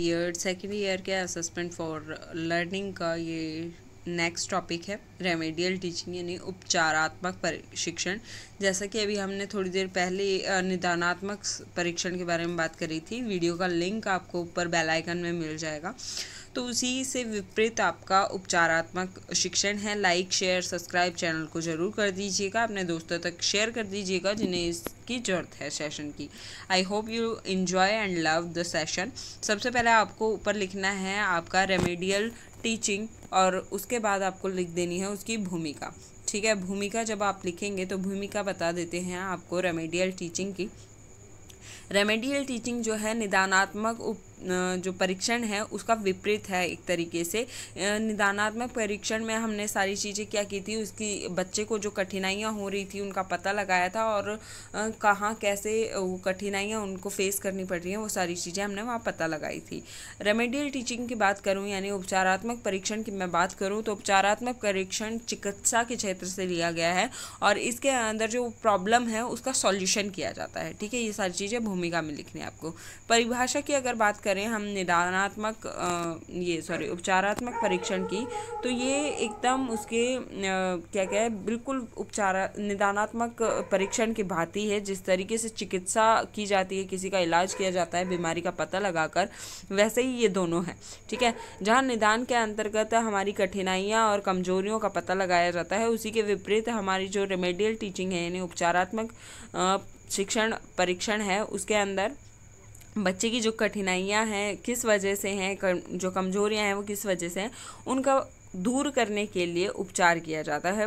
year second year के assessment for learning का ये नेक्स्ट टॉपिक है रेमेडियल टीचिंग यानी उपचारात्मक परीक्षण जैसा कि अभी हमने थोड़ी देर पहले निदानात्मक परीक्षण के बारे में बात करी थी वीडियो का लिंक आपको ऊपर बेल आइकन में मिल जाएगा तो उसी से विपरीत आपका उपचारात्मक शिक्षण है लाइक शेयर सब्सक्राइब चैनल को ज़रूर कर दीजिएगा अपने दोस्तों तक शेयर कर दीजिएगा जिन्हें इसकी ज़रूरत है सेशन की I hope you enjoy and love the session सबसे पहले आपको ऊपर लिखना है आपका रेमेडियल टीचिंग और उसके बाद आपको लिख देनी है उसकी भूमिका ठीक है भूमिका जब आप लिखेंगे तो भूमिका बता देते हैं आपको रेमेडियल टीचिंग की रेमेडियल टीचिंग जो है निदानात्मक उप जो परीक्षण है उसका विपरीत है एक तरीके से निदानात्मक परीक्षण में हमने सारी चीज़ें क्या की थी उसकी बच्चे को जो कठिनाइयाँ हो रही थी उनका पता लगाया था और कहाँ कैसे वो कठिनाइयाँ उनको फेस करनी पड़ रही हैं वो सारी चीज़ें हमने वहाँ पता लगाई थी रेमेडियल टीचिंग की बात करूँ यानी उपचारात्मक परीक्षण की मैं बात करूँ तो उपचारात्मक परीक्षण चिकित्सा के क्षेत्र से लिया गया है और इसके अंदर जो प्रॉब्लम है उसका सॉल्यूशन किया जाता है ठीक है ये सारी चीज़ें भूमिका में लिखनी है आपको परिभाषा की अगर बात करें करें हम निदानात्मक ये सॉरी उपचारात्मक परीक्षण की तो ये एकदम उसके क्या क्या है बिल्कुल उपचार निदानात्मक परीक्षण की भांति है जिस तरीके से चिकित्सा की जाती है किसी का इलाज किया जाता है बीमारी का पता लगाकर वैसे ही ये दोनों हैं ठीक है जहाँ निदान के अंतर्गत हमारी कठिनाइयाँ और कमजोरियों का पता लगाया जाता है उसी के विपरीत हमारी जो रेमेडियल टीचिंग है यानी उपचारात्मक शिक्षण परीक्षण है उसके अंदर बच्चे की जो कठिनाइयाँ हैं किस वजह से हैं जो कमज़ोरियाँ हैं वो किस वजह से हैं उनका दूर करने के लिए उपचार किया जाता है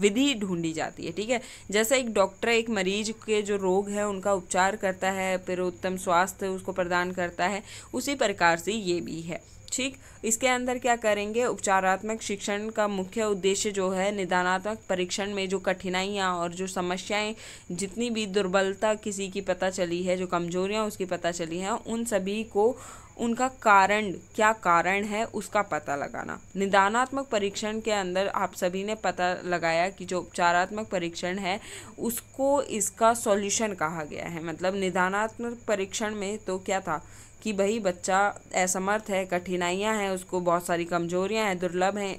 विधि ढूंढी जाती है ठीक है जैसे एक डॉक्टर एक मरीज के जो रोग है उनका उपचार करता है फिर उत्तम स्वास्थ्य उसको प्रदान करता है उसी प्रकार से ये भी है ठीक इसके अंदर क्या करेंगे उपचारात्मक शिक्षण का मुख्य उद्देश्य जो है निदानात्मक परीक्षण में जो कठिनाइयाँ और जो समस्याएं जितनी भी दुर्बलता किसी की पता चली है जो कमजोरियाँ उसकी पता चली हैं उन सभी को उनका कारण क्या कारण है उसका पता लगाना निदानात्मक परीक्षण के अंदर आप सभी ने पता लगाया कि जो उपचारात्मक परीक्षण है उसको इसका सॉल्यूशन कहा गया है मतलब निदानात्मक परीक्षण में तो क्या था कि भाई बच्चा असमर्थ है कठिनाइयाँ हैं उसको बहुत सारी कमजोरियाँ हैं दुर्लभ हैं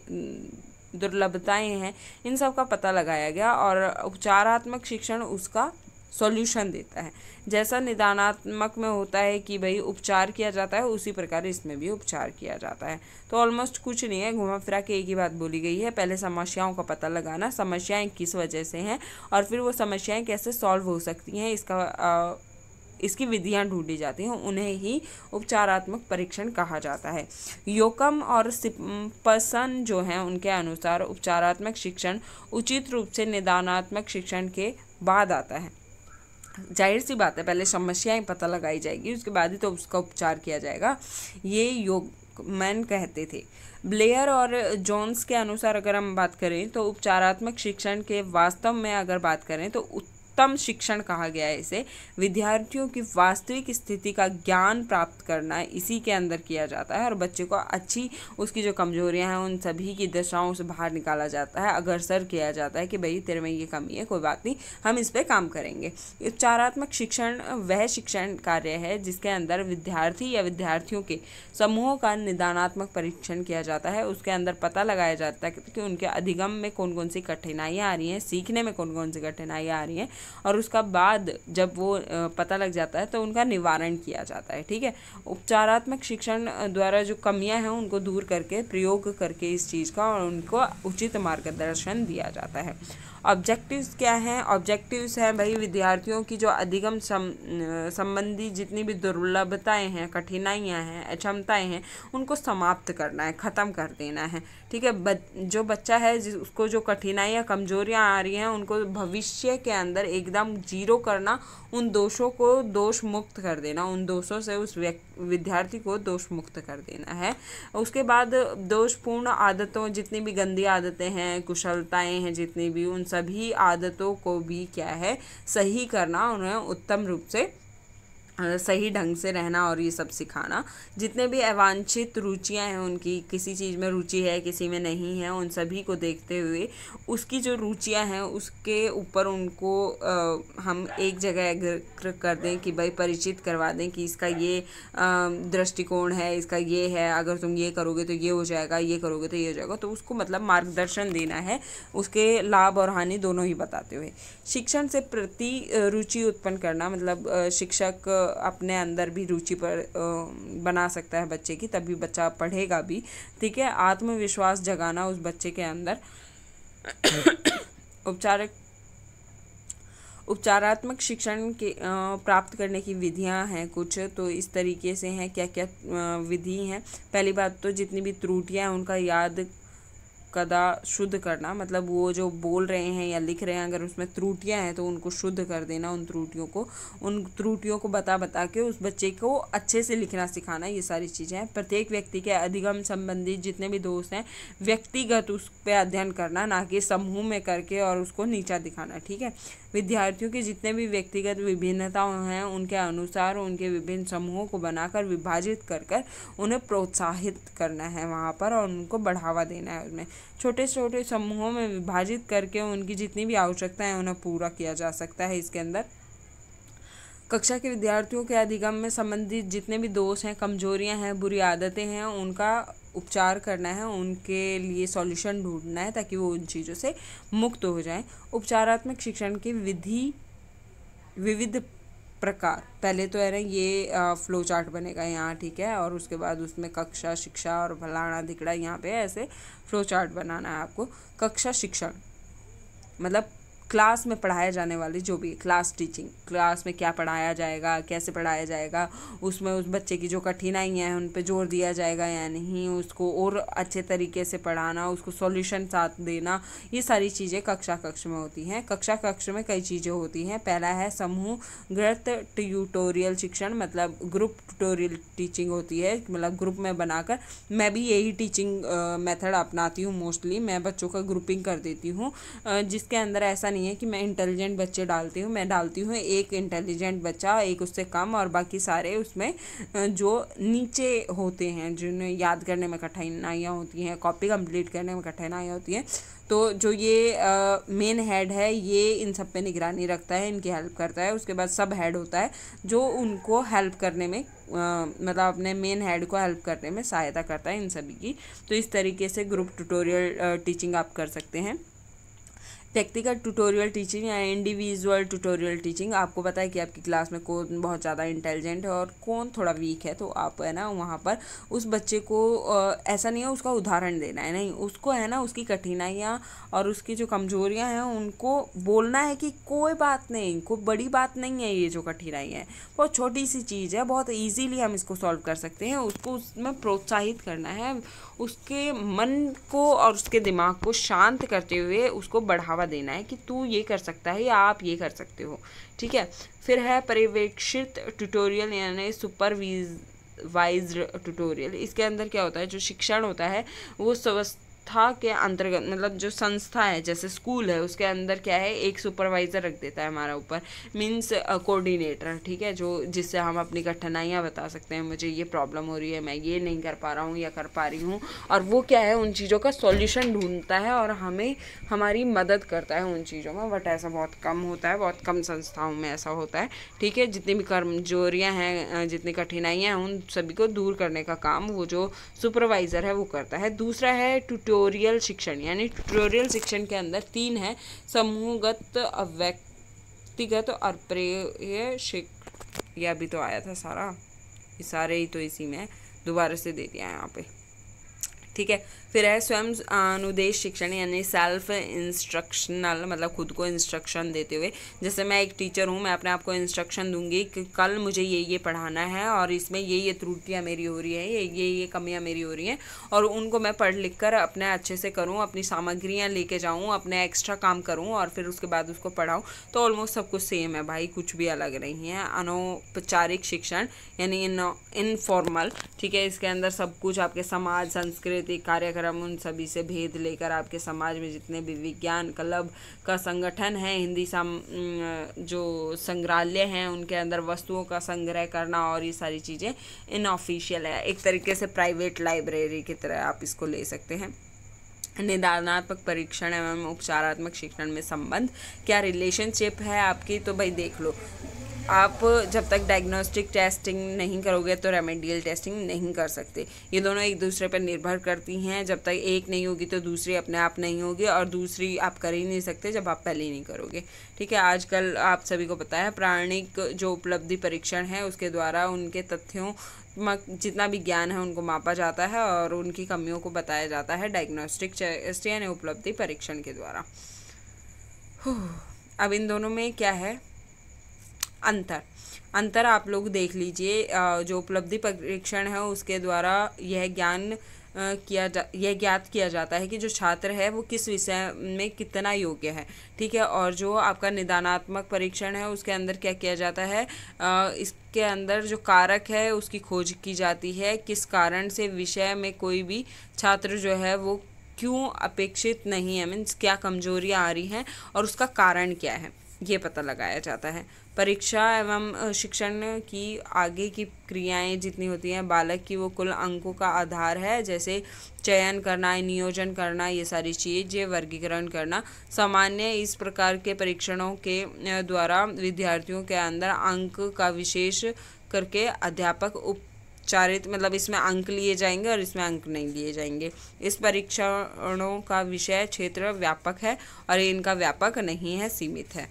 दुर्लभताएं हैं इन सब का पता लगाया गया और उपचारात्मक शिक्षण उसका सॉल्यूशन देता है जैसा निदानात्मक में होता है कि भाई उपचार किया जाता है उसी प्रकार इसमें भी उपचार किया जाता है तो ऑलमोस्ट कुछ नहीं है घुमा फिरा के एक ही बात बोली गई है पहले समस्याओं का पता लगाना समस्याएं किस वजह से हैं और फिर वो समस्याएं कैसे सॉल्व हो सकती हैं इसका आ, इसकी विधियाँ ढूंढी जाती हैं उन्हें ही उपचारात्मक परीक्षण कहा जाता है योकम और सिपसन जो हैं उनके अनुसार उपचारात्मक शिक्षण उचित रूप से निदानात्मक शिक्षण के बाद आता है जाहिर सी बात है पहले समस्याएं पता लगाई जाएगी उसके बाद ही तो उसका उपचार किया जाएगा ये योग मैन कहते थे ब्लेयर और जोन्स के अनुसार अगर हम बात करें तो उपचारात्मक शिक्षण के वास्तव में अगर बात करें तो उत्तम शिक्षण कहा गया है इसे विद्यार्थियों की वास्तविक स्थिति का ज्ञान प्राप्त करना इसी के अंदर किया जाता है और बच्चे को अच्छी उसकी जो कमजोरियां हैं उन सभी की दशाओं से बाहर निकाला जाता है अग्रसर किया जाता है कि भाई तेरे में ये कमी है कोई बात नहीं हम इस पर काम करेंगे उपचारात्मक शिक्षण वह शिक्षण कार्य है जिसके अंदर विद्यार्थी या विद्यार्थियों के समूहों का निदानात्मक परीक्षण किया जाता है उसके अंदर पता लगाया जाता है कि उनके अधिगम में कौन कौन सी कठिनाइयाँ आ रही हैं सीखने में कौन कौन सी कठिनाइयाँ आ रही हैं और उसका बाद जब वो पता लग जाता है तो उनका निवारण किया जाता है ठीक है उपचारात्मक शिक्षण द्वारा जो कमियाँ हैं उनको दूर करके प्रयोग करके इस चीज़ का और उनको उचित मार्गदर्शन दिया जाता है ऑब्जेक्टिव्स क्या हैं ऑब्जेक्टिव्स हैं भाई विद्यार्थियों की जो अधिगम संबंधी जितनी भी दुर्लभताएं हैं कठिनाइयां हैं अक्षमताएं हैं उनको समाप्त करना है ख़त्म कर देना है ठीक है जो बच्चा है जिस उसको जो कठिनाइयां कमजोरियाँ आ रही हैं उनको भविष्य के अंदर एकदम जीरो करना उन दोषों को दोष मुक्त कर देना उन दोषों से उस विद्यार्थी को दोष मुक्त कर देना है उसके बाद दोषपूर्ण आदतों जितनी भी गंदी आदतें हैं कुशलताएँ हैं जितनी भी उन सभी आदतों को भी क्या है सही करना उन्हें उत्तम रूप से सही ढंग से रहना और ये सब सिखाना जितने भी अवांछित रुचियां हैं उनकी किसी चीज़ में रुचि है किसी में नहीं है उन सभी को देखते हुए उसकी जो रुचियां हैं उसके ऊपर उनको आ, हम एक जगह कर दें कि भाई परिचित करवा दें कि इसका ये दृष्टिकोण है इसका ये है अगर तुम ये करोगे तो ये हो जाएगा ये करोगे तो ये हो जाएगा तो उसको मतलब मार्गदर्शन देना है उसके लाभ और हानि दोनों ही बताते हुए शिक्षण से प्रति रुचि उत्पन्न करना मतलब शिक्षक अपने अंदर भी रुचि पर बना सकता है बच्चे की तभी बच्चा पढ़ेगा भी ठीक है आत्मविश्वास जगाना उस बच्चे के अंदर उपचार उपचारात्मक शिक्षण के प्राप्त करने की विधियां हैं कुछ तो इस तरीके से हैं क्या क्या विधि हैं पहली बात तो जितनी भी त्रुटियां हैं उनका याद कदा शुद्ध करना मतलब वो जो बोल रहे हैं या लिख रहे हैं अगर उसमें त्रुटियाँ हैं तो उनको शुद्ध कर देना उन त्रुटियों को उन त्रुटियों को बता बता के उस बच्चे को अच्छे से लिखना सिखाना ये सारी चीज़ें हैं प्रत्येक व्यक्ति के अधिगम संबंधी जितने भी दोस्त हैं व्यक्तिगत उस पर अध्ययन करना ना कि समूह में करके और उसको नीचा दिखाना ठीक है विद्यार्थियों के जितने भी व्यक्तिगत विभिन्नताओं हैं उनके अनुसार उनके विभिन्न समूहों को बनाकर विभाजित कर कर उन्हें प्रोत्साहित करना है वहाँ पर और उनको बढ़ावा देना है उसमें छोटे छोटे समूहों में विभाजित करके उनकी जितनी भी आवश्यकताएं उन्हें पूरा किया जा सकता है इसके अंदर कक्षा के विद्यार्थियों के अधिगम में संबंधित जितने भी दोष हैं कमजोरियां हैं बुरी आदतें हैं उनका उपचार करना है उनके लिए सॉल्यूशन ढूंढना है ताकि वो उन चीज़ों से मुक्त हो जाएं उपचारात्मक शिक्षण की विधि विविध प्रकार पहले तो है ना ये फ्लो चार्ट बनेगा यहाँ ठीक है और उसके बाद उसमें कक्षा शिक्षा और फलाना दिखड़ा यहाँ पे ऐसे फ्लो चार्ट बनाना है आपको कक्षा शिक्षण मतलब क्लास में पढ़ाया जाने वाली जो भी क्लास टीचिंग क्लास में क्या पढ़ाया जाएगा कैसे पढ़ाया जाएगा उसमें उस बच्चे की जो कठिनाइयाँ हैं उन पर जोर दिया जाएगा या नहीं उसको और अच्छे तरीके से पढ़ाना उसको सॉल्यूशन साथ देना ये सारी चीज़ें कक्षा कक्ष में होती हैं कक्षा कक्ष में कई चीज़ें होती हैं पहला है समूह ग्रत ट्यूटोरियल शिक्षण मतलब ग्रुप ट्यूटोरियल टीचिंग होती है मतलब ग्रुप में बनाकर मैं भी यही टीचिंग मेथड अपनाती हूँ मोस्टली मैं बच्चों का ग्रुपिंग कर देती हूँ जिसके अंदर ऐसा नहीं नहीं है कि मैं इंटेलिजेंट बच्चे डालती हूँ मैं डालती हूँ एक इंटेलिजेंट बच्चा एक उससे कम और बाकी सारे उसमें जो नीचे होते हैं जिन्हें याद करने में कठिनाइयाँ होती हैं कॉपी कंप्लीट करने में कठिनाइयाँ होती हैं तो जो ये मेन हेड है ये इन सब पे निगरानी रखता है इनकी हेल्प करता है उसके बाद सब हेड होता है जो उनको हेल्प करने में मतलब अपने मेन हेड को हेल्प करने में सहायता करता है इन सभी की तो इस तरीके से ग्रुप ट्यूटोरियल टीचिंग आप कर सकते हैं टेक्निकल ट्यूटोरियल टीचिंग या इंडिविजुअल ट्यूटोरियल टीचिंग आपको पता है कि आपकी क्लास में कौन बहुत ज़्यादा इंटेलिजेंट है और कौन थोड़ा वीक है तो आप है ना वहाँ पर उस बच्चे को ऐसा नहीं है उसका उदाहरण देना है नहीं उसको है ना उसकी कठिनाइयाँ और उसकी जो कमजोरियाँ हैं उनको बोलना है कि कोई बात नहीं कोई बड़ी बात नहीं है ये जो कठिनाई है बहुत छोटी सी चीज़ है बहुत ईजीली हम इसको सॉल्व कर सकते हैं उसको उसमें प्रोत्साहित करना है उसके मन को और उसके दिमाग को शांत करते हुए उसको बढ़ावा बढ़ावा देना है कि तू ये कर सकता है या आप ये कर सकते हो ठीक है फिर है पर्यवेक्षित ट्यूटोरियल यानी सुपरवीज वाइज ट्यूटोरियल इसके अंदर क्या होता है जो शिक्षण होता है वो स्वस्थ संस्था के अंतर्गत मतलब जो संस्था है जैसे स्कूल है उसके अंदर क्या है एक सुपरवाइज़र रख देता है हमारा ऊपर मीन्स कोऑर्डिनेटर ठीक है जो जिससे हम अपनी कठिनाइयाँ बता सकते हैं मुझे ये प्रॉब्लम हो रही है मैं ये नहीं कर पा रहा हूँ या कर पा रही हूँ और वो क्या है उन चीज़ों का सॉल्यूशन ढूंढता है और हमें हमारी मदद करता है उन चीज़ों में बट ऐसा बहुत कम होता है बहुत कम संस्थाओं में ऐसा होता है ठीक है जितनी भी कमजोरियाँ हैं जितनी कठिनाइयाँ हैं उन सभी को दूर करने का काम वो जो सुपरवाइज़र है वो करता है दूसरा है ट्यूटो ट्यूटोरियल शिक्षण यानी ट्यूटोरियल शिक्षण के अंदर तीन है समूहगत व्यक्तिगत और प्रेय शिक यह भी तो आया था सारा सारे ही तो इसी में दोबारा से दे दिया यहाँ पे ठीक है फिर है स्वयं अनुदेश शिक्षण यानी सेल्फ इंस्ट्रक्शनल मतलब खुद को इंस्ट्रक्शन देते हुए जैसे मैं एक टीचर हूँ मैं अपने आप को इंस्ट्रक्शन दूंगी कि कल मुझे ये ये पढ़ाना है और इसमें ये ये त्रुटियाँ मेरी हो रही है ये ये ये कमियाँ मेरी हो रही हैं और उनको मैं पढ़ लिख कर अपने अच्छे से करूँ अपनी सामग्रियाँ लेके जाऊँ अपने एक्स्ट्रा काम करूँ और फिर उसके बाद उसको पढ़ाऊँ तो ऑलमोस्ट सब कुछ सेम है भाई कुछ भी अलग नहीं है अनौपचारिक शिक्षण यानी इन इनफॉर्मल ठीक है इसके अंदर सब कुछ आपके समाज संस्कृति कार्यक्रम आकर हम उन सभी से भेद लेकर आपके समाज में जितने भी विज्ञान क्लब का संगठन है हिंदी सम जो संग्रहालय हैं उनके अंदर वस्तुओं का संग्रह करना और ये सारी चीज़ें इनऑफिशियल है एक तरीके से प्राइवेट लाइब्रेरी की तरह आप इसको ले सकते हैं निदानात्मक परीक्षण एवं उपचारात्मक शिक्षण में संबंध क्या रिलेशनशिप है आपकी तो भाई देख लो आप जब तक डायग्नोस्टिक टेस्टिंग नहीं करोगे तो रेमेडियल टेस्टिंग नहीं कर सकते ये दोनों एक दूसरे पर निर्भर करती हैं जब तक एक नहीं होगी तो दूसरी अपने आप नहीं होगी और दूसरी आप कर ही नहीं सकते जब आप पहले ही नहीं करोगे ठीक है आजकल आप सभी को पता है प्राणिक जो उपलब्धि परीक्षण है उसके द्वारा उनके तथ्यों जितना भी ज्ञान है उनको मापा जाता है और उनकी कमियों को बताया जाता है डायग्नोस्टिक टेस्ट यानी उपलब्धि परीक्षण के द्वारा अब इन दोनों में क्या है अंतर अंतर आप लोग देख लीजिए जो उपलब्धि परीक्षण है उसके द्वारा यह ज्ञान किया जा यह ज्ञात किया जाता है कि जो छात्र है वो किस विषय में कितना योग्य है ठीक है और जो आपका निदानात्मक परीक्षण है उसके अंदर क्या किया जाता है इसके अंदर जो कारक है उसकी खोज की जाती है किस कारण से विषय में कोई भी छात्र जो है वो क्यों अपेक्षित नहीं है मीन्स क्या कमजोरियाँ आ रही हैं और उसका कारण क्या है ये पता लगाया जाता है परीक्षा एवं शिक्षण की आगे की क्रियाएं जितनी होती हैं बालक की वो कुल अंकों का आधार है जैसे चयन करना नियोजन करना ये सारी चीज़ें वर्गीकरण करना सामान्य इस प्रकार के परीक्षणों के द्वारा विद्यार्थियों के अंदर अंक का विशेष करके अध्यापक उप चारित मतलब इसमें अंक लिए जाएंगे और इसमें अंक नहीं लिए जाएंगे इस परीक्षणों का विषय क्षेत्र व्यापक है और इनका व्यापक नहीं है सीमित है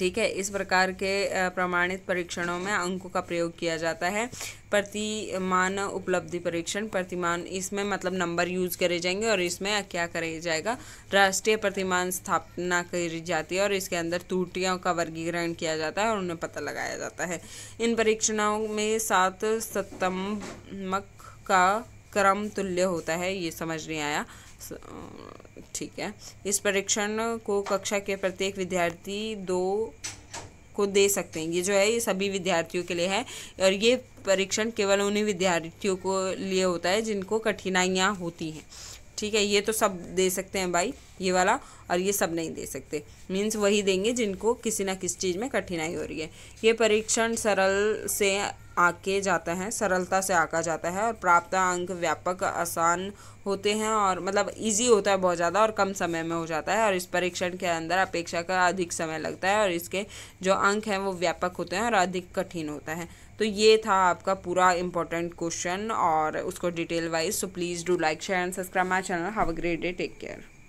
ठीक है इस प्रकार के प्रमाणित परीक्षणों में अंकों का प्रयोग किया जाता है प्रतिमान उपलब्धि परीक्षण प्रतिमान इसमें मतलब नंबर यूज करे जाएंगे और इसमें क्या करे जाएगा राष्ट्रीय प्रतिमान स्थापना करी जाती है और इसके अंदर त्रुटियों का वर्गीकरण किया जाता है और उन्हें पता लगाया जाता है इन परीक्षणों में सात सतमक का क्रम तुल्य होता है ये समझ नहीं आया ठीक है इस परीक्षण को कक्षा के प्रत्येक विद्यार्थी दो को दे सकते हैं ये जो है ये सभी विद्यार्थियों के लिए है और ये परीक्षण केवल उन्हीं विद्यार्थियों को लिए होता है जिनको कठिनाइयाँ होती हैं ठीक है ये तो सब दे सकते हैं भाई ये वाला और ये सब नहीं दे सकते मीन्स वही देंगे जिनको किसी ना किसी चीज़ में कठिनाई हो रही है ये परीक्षण सरल से आके जाता है सरलता से आका जाता है और प्राप्त अंक व्यापक आसान होते हैं और मतलब इजी होता है बहुत ज़्यादा और कम समय में हो जाता है और इस परीक्षण के अंदर अपेक्षा का अधिक समय लगता है और इसके जो अंक हैं वो व्यापक होते हैं और अधिक कठिन होता है तो ये था आपका पूरा इंपॉर्टेंट क्वेश्चन और उसको detail wise so please do like share and subscribe my channel have a great day take care